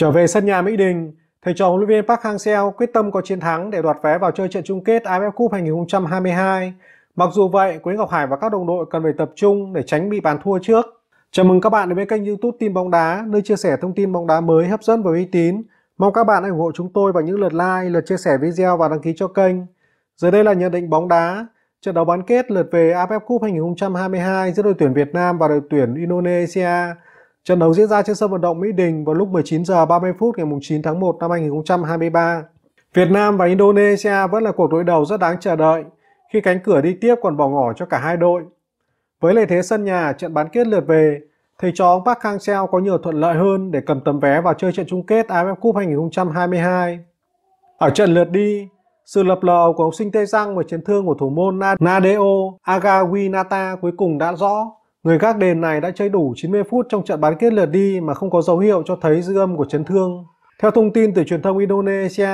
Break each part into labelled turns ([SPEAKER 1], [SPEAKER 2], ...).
[SPEAKER 1] Trở về sân nhà Mỹ Đình, thầy trò huấn luyện viên Park Hang-seo quyết tâm có chiến thắng để đoạt vé vào chơi trận chung kết AFF Cup 2022. Mặc dù vậy, Quế Ngọc Hải và các đồng đội cần phải tập trung để tránh bị bàn thua trước. Chào mừng các bạn đến với kênh YouTube Tin bóng đá, nơi chia sẻ thông tin bóng đá mới hấp dẫn và uy tín. Mong các bạn ủng hộ chúng tôi bằng những lượt like, lượt chia sẻ video và đăng ký cho kênh. Giờ đây là nhận định bóng đá. Trận đấu bán kết lượt về AFF Cup 2022 giữa đội tuyển Việt Nam và đội tuyển Indonesia Trận đấu diễn ra trên sân vận động Mỹ Đình vào lúc 19 giờ 30 phút ngày 9 tháng 1 năm 2023. Việt Nam và Indonesia vẫn là cuộc đối đầu rất đáng chờ đợi khi cánh cửa đi tiếp còn bỏ ngỏ cho cả hai đội. Với lợi thế sân nhà trận bán kết lượt về, thầy trò ông Park Hang-seo có nhiều thuận lợi hơn để cầm tấm vé vào chơi trận chung kết AFF Cup 2022. Ở trận lượt đi, sự lập lờ của học sinh Tây Giang và chấn thương của thủ môn Nadeo Agawinata cuối cùng đã rõ Người gác đền này đã chơi đủ 90 phút trong trận bán kết lượt đi mà không có dấu hiệu cho thấy dư âm của chấn thương. Theo thông tin từ truyền thông Indonesia,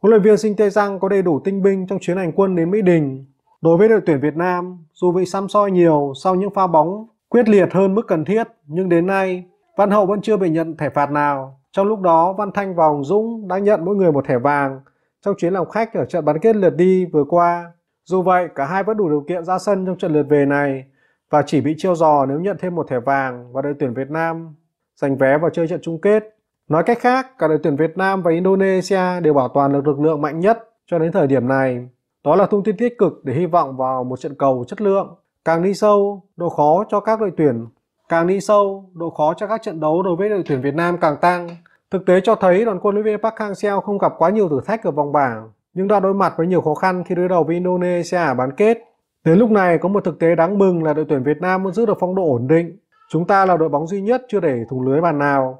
[SPEAKER 1] huấn luyện viên Shin Tae-sang có đầy đủ tinh binh trong chuyến hành quân đến Mỹ Đình. Đối với đội tuyển Việt Nam, dù bị xăm soi nhiều sau những pha bóng quyết liệt hơn mức cần thiết, nhưng đến nay Văn Hậu vẫn chưa bị nhận thẻ phạt nào. Trong lúc đó, Văn Thanh và Hồng Dũng đã nhận mỗi người một thẻ vàng trong chuyến làm khách ở trận bán kết lượt đi vừa qua. Dù vậy, cả hai vẫn đủ điều kiện ra sân trong trận lượt về này và chỉ bị chiêu giò nếu nhận thêm một thẻ vàng và đội tuyển Việt Nam giành vé vào chơi trận chung kết. Nói cách khác, cả đội tuyển Việt Nam và Indonesia đều bảo toàn được lực lượng mạnh nhất cho đến thời điểm này. Đó là thông tin tích cực để hy vọng vào một trận cầu chất lượng. Càng đi sâu, độ khó cho các đội tuyển càng đi sâu, độ khó cho các trận đấu đối với đội tuyển Việt Nam càng tăng. Thực tế cho thấy đoàn quân luyện viên Park Hang-seo không gặp quá nhiều thử thách ở vòng bảng, nhưng đã đối mặt với nhiều khó khăn khi đối đầu với Indonesia ở bán kết. Đến lúc này có một thực tế đáng mừng là đội tuyển Việt Nam vẫn giữ được phong độ ổn định. Chúng ta là đội bóng duy nhất chưa để thủng lưới bàn nào.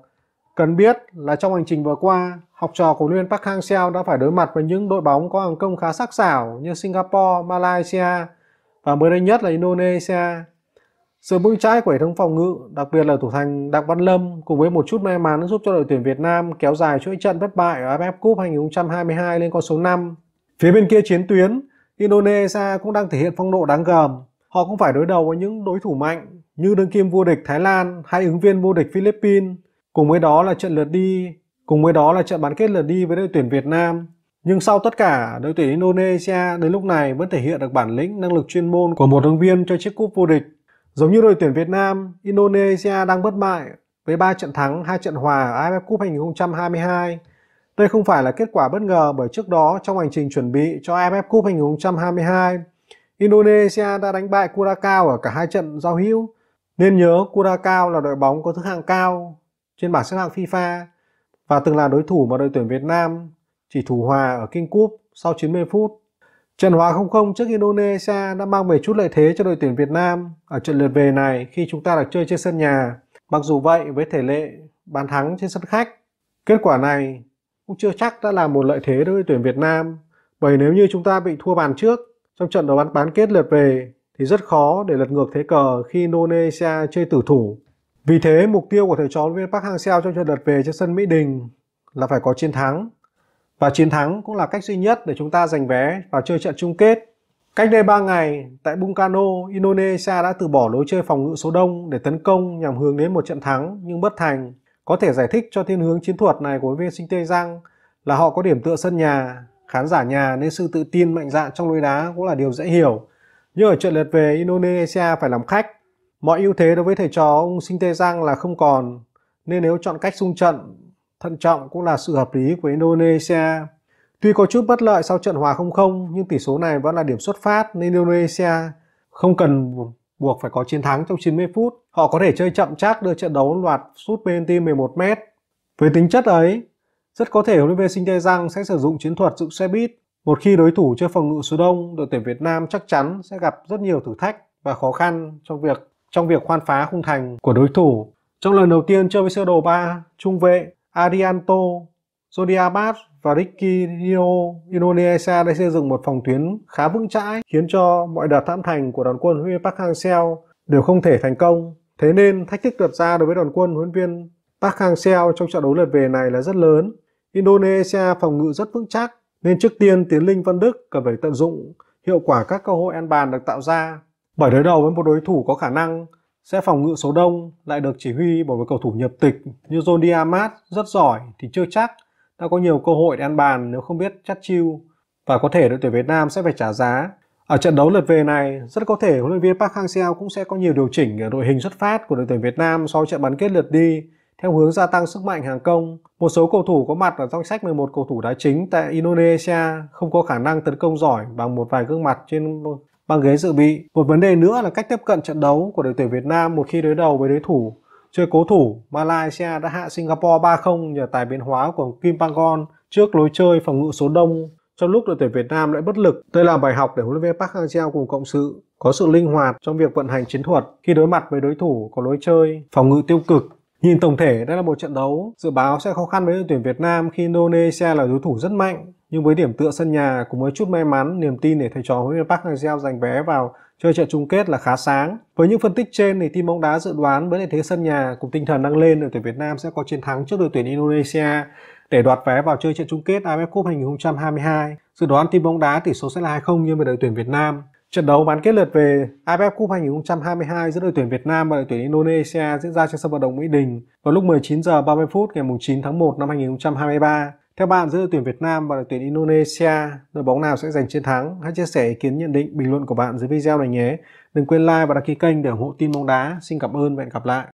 [SPEAKER 1] Cần biết là trong hành trình vừa qua, học trò của luyện Park Hang-seo đã phải đối mặt với những đội bóng có hàng công khá sắc sảo như Singapore, Malaysia và mới đây nhất là Indonesia. Sự vững chãi của hệ thống phòng ngự, đặc biệt là thủ thành Đặng Văn Lâm cùng với một chút may mắn giúp cho đội tuyển Việt Nam kéo dài chuỗi trận bất bại ở AFF Cup 2022 lên con số 5. Phía bên kia chiến tuyến, Indonesia cũng đang thể hiện phong độ đáng gờm. Họ cũng phải đối đầu với những đối thủ mạnh như đương kim vô địch Thái Lan hay ứng viên vô địch Philippines. Cùng với đó là trận lượt đi, cùng với đó là trận bán kết lượt đi với đội tuyển Việt Nam. Nhưng sau tất cả, đội tuyển Indonesia đến lúc này vẫn thể hiện được bản lĩnh, năng lực chuyên môn của một ứng viên cho chiếc cúp vô địch. Giống như đội tuyển Việt Nam, Indonesia đang bất bại với 3 trận thắng, 2 trận hòa ở AFF Cup 2022 đây không phải là kết quả bất ngờ bởi trước đó trong hành trình chuẩn bị cho AFF Cup 2022, Indonesia đã đánh bại Curacao ở cả hai trận giao hữu. Nên nhớ Curacao là đội bóng có thứ hạng cao trên bảng xếp hạng FIFA và từng là đối thủ mà đội tuyển Việt Nam chỉ thủ hòa ở King Cup sau 90 phút. Trận hòa 0-0 trước Indonesia đã mang về chút lợi thế cho đội tuyển Việt Nam ở trận lượt về này khi chúng ta được chơi trên sân nhà. Mặc dù vậy với thể lệ bàn thắng trên sân khách, kết quả này cũng chưa chắc đã là một lợi thế đối với tuyển Việt Nam. Bởi nếu như chúng ta bị thua bàn trước trong trận đấu bán bán kết lượt về thì rất khó để lật ngược thế cờ khi Indonesia chơi tử thủ. Vì thế, mục tiêu của thầy trò viên Park Hang-seo trong trận lượt về trên sân Mỹ Đình là phải có chiến thắng. Và chiến thắng cũng là cách duy nhất để chúng ta giành vé vào chơi trận chung kết. Cách đây 3 ngày, tại Bungkano, Indonesia đã từ bỏ lối chơi phòng ngự số đông để tấn công nhằm hướng đến một trận thắng nhưng bất thành. Có thể giải thích cho thiên hướng chiến thuật này của viên sinh Tây Giang là họ có điểm tựa sân nhà, khán giả nhà nên sự tự tin mạnh dạn trong lối đá cũng là điều dễ hiểu. Nhưng ở trận lượt về Indonesia phải làm khách, mọi ưu thế đối với thầy trò ông Sinh Tê Giang là không còn, nên nếu chọn cách xung trận, thận trọng cũng là sự hợp lý của Indonesia. Tuy có chút bất lợi sau trận hòa 0-0 nhưng tỷ số này vẫn là điểm xuất phát nên Indonesia không cần buộc phải có chiến thắng trong 90 phút. Họ có thể chơi chậm chắc đưa trận đấu loạt sút penalty 11 mét. Với tính chất ấy, rất có thể huấn luyện viên Sinh Tê Giang sẽ sử dụng chiến thuật dựng xe bít. Một khi đối thủ chơi phòng ngự số đông, đội tuyển Việt Nam chắc chắn sẽ gặp rất nhiều thử thách và khó khăn trong việc trong việc khoan phá khung thành của đối thủ. Trong lần đầu tiên chơi với sơ đồ 3, trung vệ Adianto, Jordi và Ricky Rio Indonesia đã xây dựng một phòng tuyến khá vững chãi khiến cho mọi đợt thảm thành của đoàn quân huấn luyện Park Hang-seo đều không thể thành công. Thế nên thách thức đặt ra đối với đoàn quân huấn viên Park Hang-seo trong trận đấu lượt về này là rất lớn. Indonesia phòng ngự rất vững chắc nên trước tiên Tiến Linh Văn Đức cần phải tận dụng hiệu quả các cơ hội ăn bàn được tạo ra. Bởi đối đầu với một đối thủ có khả năng sẽ phòng ngự số đông lại được chỉ huy bởi một cầu thủ nhập tịch như John Diamat rất giỏi thì chưa chắc đã có nhiều cơ hội để ăn bàn nếu không biết chắt chiu và có thể đội tuyển Việt Nam sẽ phải trả giá. Ở trận đấu lượt về này, rất có thể huấn luyện viên Park Hang-seo cũng sẽ có nhiều điều chỉnh ở đội hình xuất phát của đội tuyển Việt Nam sau trận bán kết lượt đi theo hướng gia tăng sức mạnh hàng công. Một số cầu thủ có mặt ở danh sách 11 cầu thủ đá chính tại Indonesia không có khả năng tấn công giỏi bằng một vài gương mặt trên băng ghế dự bị. Một vấn đề nữa là cách tiếp cận trận đấu của đội tuyển Việt Nam một khi đối đầu với đối thủ chơi cố thủ, Malaysia đã hạ Singapore 3-0 nhờ tài biến hóa của Kim Panggon trước lối chơi phòng ngự số đông trong lúc đội tuyển Việt Nam lại bất lực. Đây là bài học để huấn luyện viên Park Hang-seo cùng cộng sự có sự linh hoạt trong việc vận hành chiến thuật khi đối mặt với đối thủ có lối chơi phòng ngự tiêu cực. Nhìn tổng thể, đây là một trận đấu dự báo sẽ khó khăn với đội tuyển Việt Nam khi Indonesia là đối thủ rất mạnh nhưng với điểm tựa sân nhà cùng với chút may mắn, niềm tin để thầy trò huấn luyện Park Hang-seo giành vé vào chơi trận chung kết là khá sáng. Với những phân tích trên thì team bóng đá dự đoán với lợi thế sân nhà cùng tinh thần đang lên đội tuyển Việt Nam sẽ có chiến thắng trước đội tuyển Indonesia để đoạt vé vào chơi trận chung kết AFF Cup 2022. Dự đoán team bóng đá tỷ số sẽ là 2-0 nghiêng với đội tuyển Việt Nam. Trận đấu bán kết lượt về AFF Cup 2022 giữa đội tuyển Việt Nam và đội tuyển Indonesia diễn ra trên sân vận động Mỹ Đình vào lúc 19 giờ 30 phút ngày 9 tháng 1 năm 2023. Theo bạn giữa đội tuyển Việt Nam và đội tuyển Indonesia, đội bóng nào sẽ giành chiến thắng? Hãy chia sẻ ý kiến nhận định, bình luận của bạn dưới video này nhé. Đừng quên like và đăng ký kênh để ủng hộ tin bóng đá. Xin cảm ơn và hẹn gặp lại.